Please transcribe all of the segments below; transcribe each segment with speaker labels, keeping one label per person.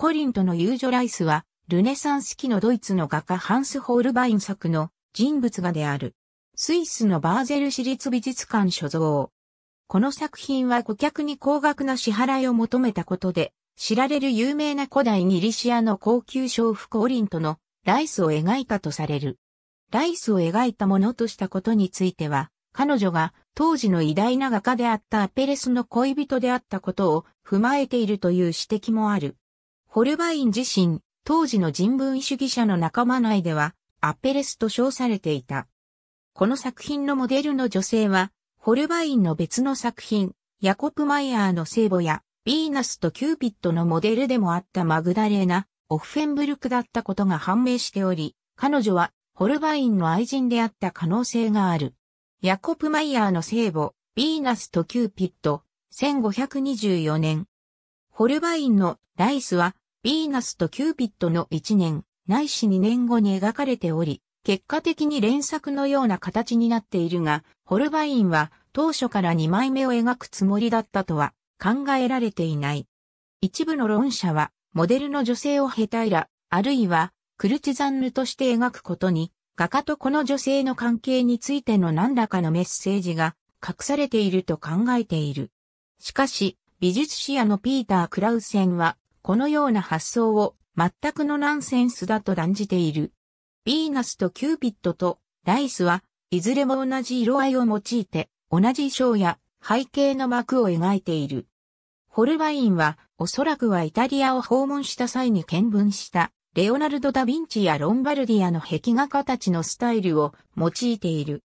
Speaker 1: コリンとの友情ライスは、ルネサンス期のドイツの画家ハンス・ホールバイン作の人物画である。スイスのバーゼル市立美術館所蔵。この作品は顧客に高額な支払いを求めたことで、知られる有名な古代ギリシアの高級娼婦コリンとのライスを描いたとされる。ライスを描いたものとしたことについては、彼女が当時の偉大な画家であったアペレスの恋人であったことを踏まえているという指摘もある。ホルバイン自身、当時の人文主義者の仲間内では、アッペレスと称されていた。この作品のモデルの女性は、ホルバインの別の作品、ヤコプ・マイヤーの聖母や、ヴィーナスとキューピッドのモデルでもあったマグダレーナ、オフフェンブルクだったことが判明しており、彼女はホルバインの愛人であった可能性がある。ヤコプ・マイヤーの聖母、ヴィーナスとキューピッド、1524年。ホルバインのライスはヴィーナスとキューピッドの1年、ないし2年後に描かれており、結果的に連作のような形になっているが、ホルバインは当初から2枚目を描くつもりだったとは考えられていない。一部の論者は、モデルの女性をヘタイラ、あるいはクルチザンヌとして描くことに、画家とこの女性の関係についての何らかのメッセージが隠されていると考えている。しかし、美術史屋のピーター・クラウセンは、このような発想を全くのナンセンスだと断じている。ヴィーナスとキューピッドとライスはいずれも同じ色合いを用いて同じ衣装や背景の幕を描いている。ホルバインはおそらくはイタリアを訪問した際に見聞したレオナルド・ダ・ヴィンチやロンバルディアの壁画家たちのスタイルを用いている。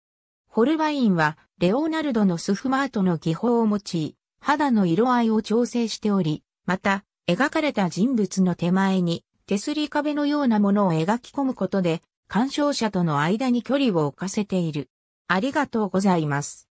Speaker 1: ホルバインはレオナルドのスフマートの技法を用い、肌の色合いを調整しており、また描かれた人物の手前に手すり壁のようなものを描き込むことで、鑑賞者との間に距離を置かせている。ありがとうございます。